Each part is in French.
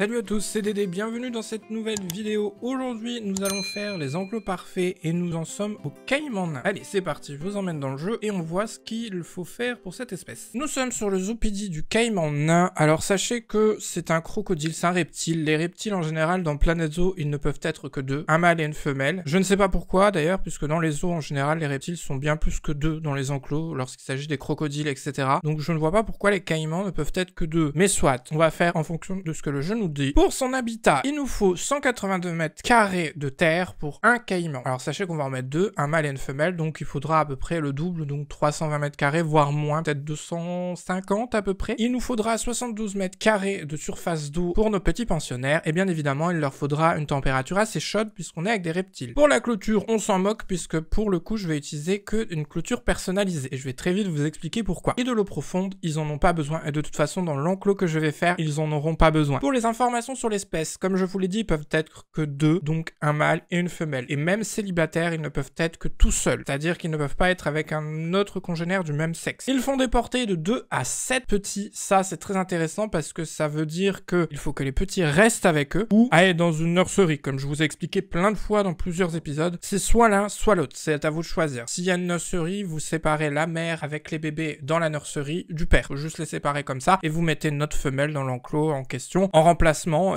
Salut à tous, c'est Dédé, bienvenue dans cette nouvelle vidéo. Aujourd'hui, nous allons faire les enclos parfaits et nous en sommes au Caïman. Allez, c'est parti, je vous emmène dans le jeu et on voit ce qu'il faut faire pour cette espèce. Nous sommes sur le zoopédie du Caïman Alors sachez que c'est un crocodile, c'est un reptile. Les reptiles en général dans Planet Zoo, ils ne peuvent être que deux, un mâle et une femelle. Je ne sais pas pourquoi d'ailleurs, puisque dans les zoos en général, les reptiles sont bien plus que deux dans les enclos lorsqu'il s'agit des crocodiles, etc. Donc je ne vois pas pourquoi les caïmans ne peuvent être que deux. Mais soit, on va faire en fonction de ce que le jeu nous pour son habitat, il nous faut 182 mètres carrés de terre pour un caïman. Alors sachez qu'on va en mettre deux, un mâle et une femelle, donc il faudra à peu près le double, donc 320 mètres carrés, voire moins, peut-être 250 à peu près. Il nous faudra 72 mètres carrés de surface d'eau pour nos petits pensionnaires, et bien évidemment, il leur faudra une température assez chaude puisqu'on est avec des reptiles. Pour la clôture, on s'en moque puisque pour le coup, je vais utiliser que une clôture personnalisée, et je vais très vite vous expliquer pourquoi. Et de l'eau profonde, ils en ont pas besoin, et de toute façon, dans l'enclos que je vais faire, ils en auront pas besoin. Pour les informations sur l'espèce, comme je vous l'ai dit, ils peuvent être que deux, donc un mâle et une femelle. Et même célibataires, ils ne peuvent être que tout seuls, c'est-à-dire qu'ils ne peuvent pas être avec un autre congénère du même sexe. Ils font des portées de 2 à 7 petits, ça c'est très intéressant parce que ça veut dire qu'il faut que les petits restent avec eux ou aillent dans une nurserie, comme je vous ai expliqué plein de fois dans plusieurs épisodes. C'est soit l'un, soit l'autre, c'est à vous de choisir. S'il y a une nurserie, vous séparez la mère avec les bébés dans la nurserie du père. Faut juste les séparer comme ça et vous mettez notre femelle dans l'enclos en question en remplacement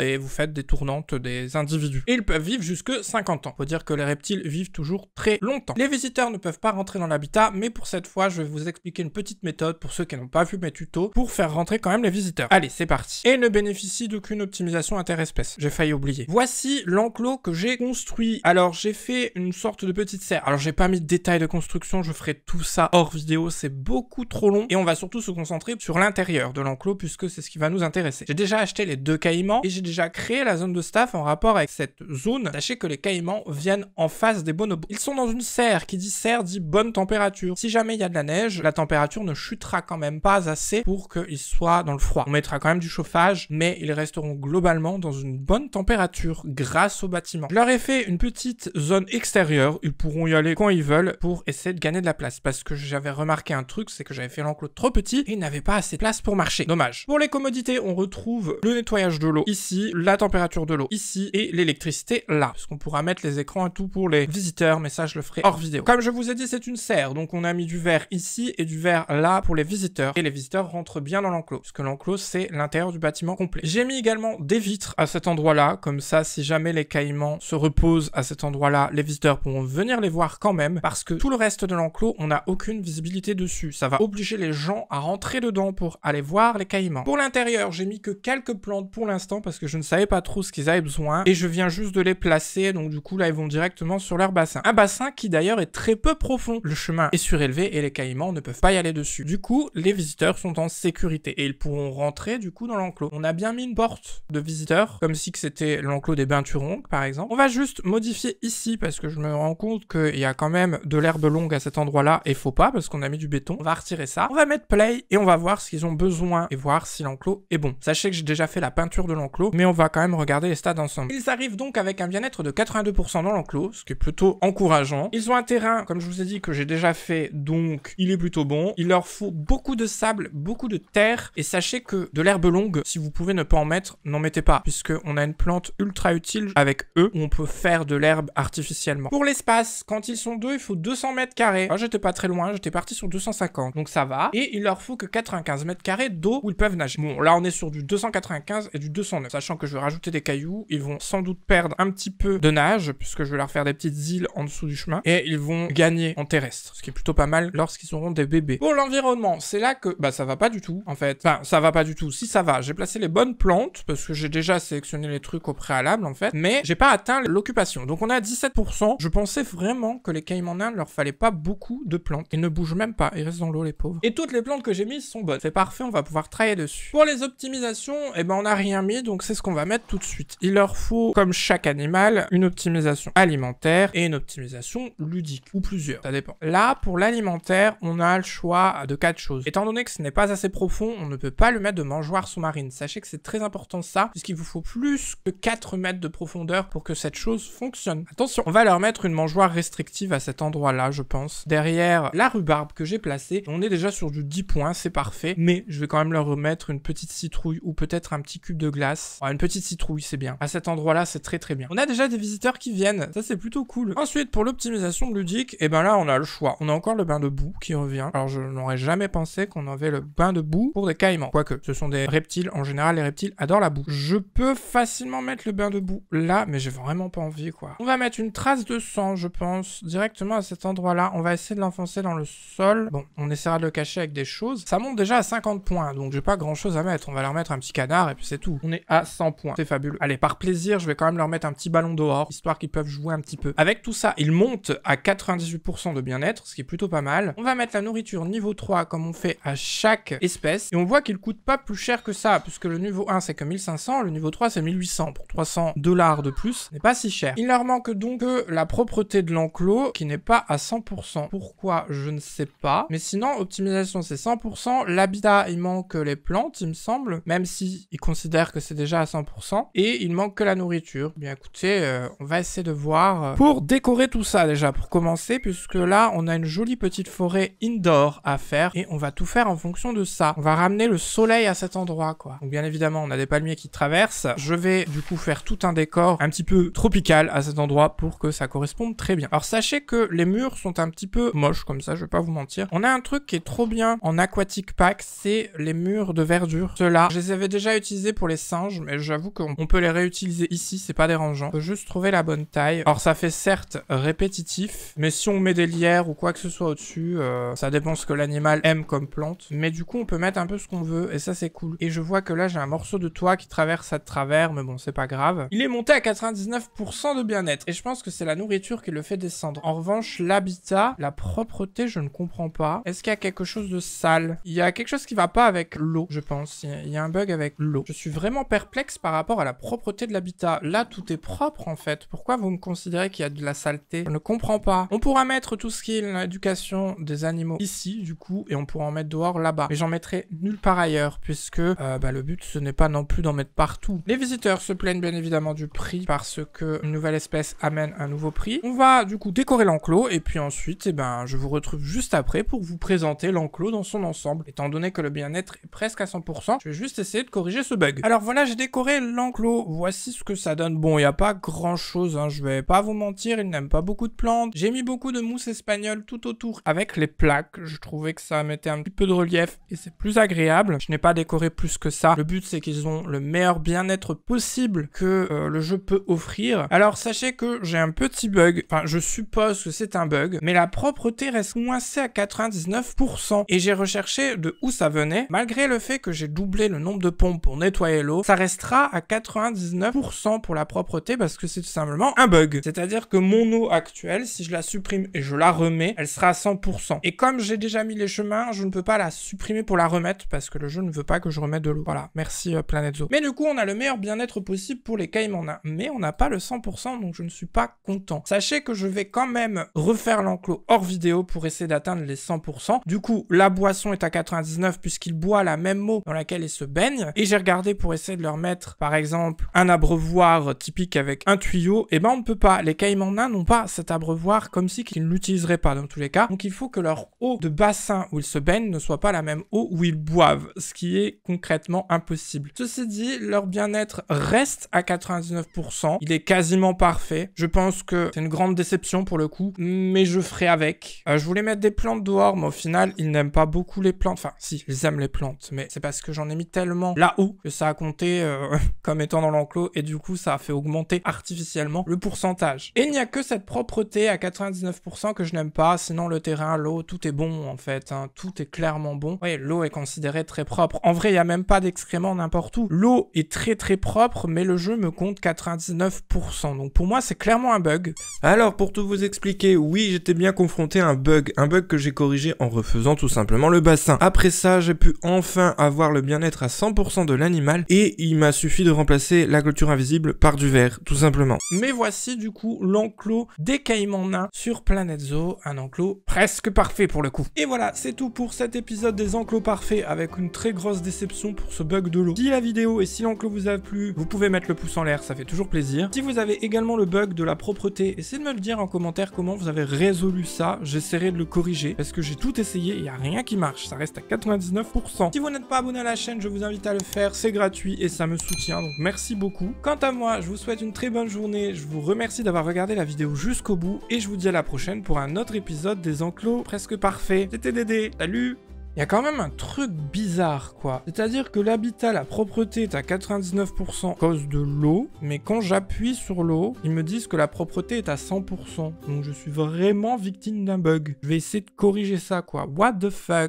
et vous faites des tournantes des individus. Et ils peuvent vivre jusque 50 ans. Faut dire que les reptiles vivent toujours très longtemps. Les visiteurs ne peuvent pas rentrer dans l'habitat, mais pour cette fois, je vais vous expliquer une petite méthode pour ceux qui n'ont pas vu mes tutos pour faire rentrer quand même les visiteurs. Allez, c'est parti. Et ne bénéficie d'aucune optimisation interespèce. J'ai failli oublier. Voici l'enclos que j'ai construit. Alors, j'ai fait une sorte de petite serre. Alors, j'ai pas mis de détails de construction, je ferai tout ça hors vidéo, c'est beaucoup trop long. Et on va surtout se concentrer sur l'intérieur de l'enclos puisque c'est ce qui va nous intéresser. J'ai déjà acheté les deux cahiers et j'ai déjà créé la zone de staff en rapport avec cette zone. Sachez que les Caïmans viennent en face des bonobos. Ils sont dans une serre. Qui dit serre dit bonne température. Si jamais il y a de la neige, la température ne chutera quand même pas assez pour qu'ils soient dans le froid. On mettra quand même du chauffage, mais ils resteront globalement dans une bonne température grâce au bâtiment. Je leur ai fait une petite zone extérieure. Ils pourront y aller quand ils veulent pour essayer de gagner de la place. Parce que j'avais remarqué un truc, c'est que j'avais fait l'enclos trop petit et ils n'avaient pas assez de place pour marcher. Dommage. Pour les commodités, on retrouve le nettoyage de l'eau ici, la température de l'eau ici et l'électricité là. Parce qu'on pourra mettre les écrans et tout pour les visiteurs, mais ça je le ferai hors vidéo. Comme je vous ai dit, c'est une serre, donc on a mis du verre ici et du verre là pour les visiteurs. Et les visiteurs rentrent bien dans l'enclos, parce que l'enclos c'est l'intérieur du bâtiment complet. J'ai mis également des vitres à cet endroit-là, comme ça si jamais les caïmans se reposent à cet endroit-là, les visiteurs pourront venir les voir quand même, parce que tout le reste de l'enclos, on n'a aucune visibilité dessus. Ça va obliger les gens à rentrer dedans pour aller voir les caïmans. Pour l'intérieur, j'ai mis que quelques plantes pour l'intérieur parce que je ne savais pas trop ce qu'ils avaient besoin et je viens juste de les placer donc du coup là ils vont directement sur leur bassin. Un bassin qui d'ailleurs est très peu profond. Le chemin est surélevé et les caïmans ne peuvent pas y aller dessus. Du coup les visiteurs sont en sécurité et ils pourront rentrer du coup dans l'enclos. On a bien mis une porte de visiteurs comme si c'était l'enclos des bains par exemple. On va juste modifier ici parce que je me rends compte qu'il y a quand même de l'herbe longue à cet endroit là et faut pas parce qu'on a mis du béton. On va retirer ça. On va mettre play et on va voir ce qu'ils ont besoin et voir si l'enclos est bon. Sachez que j'ai déjà fait la peinture de l'enclos, mais on va quand même regarder les stades ensemble. Ils arrivent donc avec un bien-être de 82% dans l'enclos, ce qui est plutôt encourageant. Ils ont un terrain, comme je vous ai dit, que j'ai déjà fait, donc il est plutôt bon. Il leur faut beaucoup de sable, beaucoup de terre, et sachez que de l'herbe longue, si vous pouvez ne pas en mettre, n'en mettez pas, puisque on a une plante ultra utile avec eux, où on peut faire de l'herbe artificiellement. Pour l'espace, quand ils sont deux, il faut 200 mètres carrés. Moi, ah, j'étais pas très loin, j'étais parti sur 250, donc ça va. Et il leur faut que 95 mètres carrés d'eau où ils peuvent nager. Bon, là on est sur du 295 et du 209. Sachant que je vais rajouter des cailloux, ils vont sans doute perdre un petit peu de nage, puisque je vais leur faire des petites îles en dessous du chemin, et ils vont gagner en terrestre, ce qui est plutôt pas mal lorsqu'ils auront des bébés. Pour l'environnement, c'est là que bah ça va pas du tout, en fait. Enfin, ça va pas du tout. Si ça va, j'ai placé les bonnes plantes, parce que j'ai déjà sélectionné les trucs au préalable, en fait, mais j'ai pas atteint l'occupation. Donc on est à 17%. Je pensais vraiment que les Caïmans ne leur fallait pas beaucoup de plantes. Ils ne bougent même pas, ils restent dans l'eau, les pauvres. Et toutes les plantes que j'ai mises sont bonnes. C'est parfait, on va pouvoir travailler dessus. Pour les optimisations, eh ben on a rien donc c'est ce qu'on va mettre tout de suite. Il leur faut, comme chaque animal, une optimisation alimentaire et une optimisation ludique, ou plusieurs, ça dépend. Là, pour l'alimentaire, on a le choix de quatre choses. Étant donné que ce n'est pas assez profond, on ne peut pas le mettre de mangeoire sous-marine. Sachez que c'est très important ça, puisqu'il vous faut plus que 4 mètres de profondeur pour que cette chose fonctionne. Attention, on va leur mettre une mangeoire restrictive à cet endroit-là, je pense. Derrière la rhubarbe que j'ai placée, on est déjà sur du 10 points, c'est parfait, mais je vais quand même leur remettre une petite citrouille ou peut-être un petit cube de de glace. Ah, une petite citrouille, c'est bien. À cet endroit-là, c'est très très bien. On a déjà des visiteurs qui viennent. Ça, c'est plutôt cool. Ensuite, pour l'optimisation ludique, et eh ben là, on a le choix. On a encore le bain de boue qui revient. Alors, je n'aurais jamais pensé qu'on avait le bain de boue pour des caïmans. Quoique, ce sont des reptiles. En général, les reptiles adorent la boue. Je peux facilement mettre le bain de boue là, mais j'ai vraiment pas envie, quoi. On va mettre une trace de sang, je pense, directement à cet endroit-là. On va essayer de l'enfoncer dans le sol. Bon, on essaiera de le cacher avec des choses. Ça monte déjà à 50 points, donc j'ai pas grand-chose à mettre. On va leur mettre un petit canard et puis c'est tout. On est à 100 points. C'est fabuleux. Allez, par plaisir, je vais quand même leur mettre un petit ballon dehors, histoire qu'ils peuvent jouer un petit peu. Avec tout ça, ils montent à 98% de bien-être, ce qui est plutôt pas mal. On va mettre la nourriture niveau 3, comme on fait à chaque espèce. Et on voit qu'il coûte pas plus cher que ça, puisque le niveau 1, c'est que 1500, le niveau 3, c'est 1800. Pour 300 dollars de plus, n'est pas si cher. Il leur manque donc la propreté de l'enclos, qui n'est pas à 100%. Pourquoi Je ne sais pas. Mais sinon, optimisation, c'est 100%. L'habitat, il manque les plantes, il me semble, même si ils considèrent que c'est déjà à 100%. Et il manque que la nourriture. Bien écoutez, euh, on va essayer de voir euh, pour décorer tout ça déjà, pour commencer, puisque là, on a une jolie petite forêt indoor à faire. Et on va tout faire en fonction de ça. On va ramener le soleil à cet endroit, quoi. Donc bien évidemment, on a des palmiers qui traversent. Je vais du coup faire tout un décor un petit peu tropical à cet endroit pour que ça corresponde très bien. Alors sachez que les murs sont un petit peu moches comme ça, je vais pas vous mentir. On a un truc qui est trop bien en Aquatic Pack, c'est les murs de verdure. Ceux-là, je les avais déjà utilisés pour les singes, mais j'avoue qu'on peut les réutiliser ici, c'est pas dérangeant. Faut juste trouver la bonne taille. Alors ça fait certes répétitif, mais si on met des lières ou quoi que ce soit au-dessus, euh, ça dépend ce que l'animal aime comme plante. Mais du coup, on peut mettre un peu ce qu'on veut, et ça c'est cool. Et je vois que là, j'ai un morceau de toit qui traverse à travers, mais bon, c'est pas grave. Il est monté à 99% de bien-être, et je pense que c'est la nourriture qui le fait descendre. En revanche, l'habitat, la propreté, je ne comprends pas. Est-ce qu'il y a quelque chose de sale Il y a quelque chose qui va pas avec l'eau, je pense. Il y a un bug avec l'eau. Je suis vraiment vraiment perplexe par rapport à la propreté de l'habitat. Là, tout est propre en fait. Pourquoi vous me considérez qu'il y a de la saleté Je ne comprends pas. On pourra mettre tout ce qui est l'éducation des animaux ici, du coup, et on pourra en mettre dehors là-bas. Mais j'en mettrai nulle part ailleurs, puisque euh, bah, le but, ce n'est pas non plus d'en mettre partout. Les visiteurs se plaignent bien évidemment du prix, parce que une nouvelle espèce amène un nouveau prix. On va du coup décorer l'enclos, et puis ensuite, et eh ben, je vous retrouve juste après pour vous présenter l'enclos dans son ensemble. Étant donné que le bien-être est presque à 100%, je vais juste essayer de corriger ce bug. Alors, alors voilà, j'ai décoré l'enclos. Voici ce que ça donne. Bon, il n'y a pas grand chose, hein. je vais pas vous mentir, il n'aiment pas beaucoup de plantes. J'ai mis beaucoup de mousse espagnole tout autour avec les plaques. Je trouvais que ça mettait un petit peu de relief et c'est plus agréable. Je n'ai pas décoré plus que ça. Le but, c'est qu'ils ont le meilleur bien-être possible que euh, le jeu peut offrir. Alors sachez que j'ai un petit bug. Enfin, je suppose que c'est un bug, mais la propreté reste coincée à 99%. Et j'ai recherché de où ça venait, malgré le fait que j'ai doublé le nombre de pompes pour nettoyer ça restera à 99% pour la propreté parce que c'est tout simplement un bug. C'est-à-dire que mon eau actuelle, si je la supprime et je la remets, elle sera à 100%. Et comme j'ai déjà mis les chemins, je ne peux pas la supprimer pour la remettre parce que le jeu ne veut pas que je remette de l'eau. Voilà, merci euh, Planète Planet Zoo. Mais du coup, on a le meilleur bien-être possible pour les Caïmans. Hein. Mais on n'a pas le 100%, donc je ne suis pas content. Sachez que je vais quand même refaire l'enclos hors vidéo pour essayer d'atteindre les 100%. Du coup, la boisson est à 99 puisqu'il boit la même eau dans laquelle il se baigne. Et j'ai regardé pour essayer de leur mettre, par exemple, un abreuvoir typique avec un tuyau, et eh ben on ne peut pas. Les nains n'ont pas cet abreuvoir comme si qu'ils ne l'utiliseraient pas dans tous les cas. Donc il faut que leur eau de bassin où ils se baignent ne soit pas la même eau où ils boivent, ce qui est concrètement impossible. Ceci dit, leur bien-être reste à 99%. Il est quasiment parfait. Je pense que c'est une grande déception pour le coup, mais je ferai avec. Euh, je voulais mettre des plantes dehors, mais au final, ils n'aiment pas beaucoup les plantes. Enfin, si, ils aiment les plantes, mais c'est parce que j'en ai mis tellement là-haut que ça a compter euh, comme étant dans l'enclos et du coup ça a fait augmenter artificiellement le pourcentage. Et il n'y a que cette propreté à 99% que je n'aime pas, sinon le terrain, l'eau, tout est bon en fait, hein. tout est clairement bon. Oui, l'eau est considérée très propre. En vrai, il n'y a même pas d'excréments n'importe où. L'eau est très très propre, mais le jeu me compte 99%. Donc pour moi, c'est clairement un bug. Alors pour tout vous expliquer, oui, j'étais bien confronté à un bug, un bug que j'ai corrigé en refaisant tout simplement le bassin. Après ça, j'ai pu enfin avoir le bien-être à 100% de l'animal, et il m'a suffi de remplacer la clôture invisible par du verre, tout simplement. Mais voici du coup l'enclos des caïmans nains sur Planet Zoo, un enclos presque parfait pour le coup. Et voilà, c'est tout pour cet épisode des enclos parfaits avec une très grosse déception pour ce bug de l'eau. Si la vidéo et si l'enclos vous a plu, vous pouvez mettre le pouce en l'air, ça fait toujours plaisir. Si vous avez également le bug de la propreté, essayez de me le dire en commentaire comment vous avez résolu ça, j'essaierai de le corriger parce que j'ai tout essayé, il n'y a rien qui marche, ça reste à 99%. Si vous n'êtes pas abonné à la chaîne, je vous invite à le faire, c'est gratuit et ça me soutient, donc merci beaucoup. Quant à moi, je vous souhaite une très bonne journée, je vous remercie d'avoir regardé la vidéo jusqu'au bout et je vous dis à la prochaine pour un autre épisode des enclos presque parfait C'était Dédé, salut il y a quand même un truc bizarre, quoi. C'est-à-dire que l'habitat, la propreté est à 99% cause de l'eau, mais quand j'appuie sur l'eau, ils me disent que la propreté est à 100%. Donc je suis vraiment victime d'un bug. Je vais essayer de corriger ça, quoi. What the fuck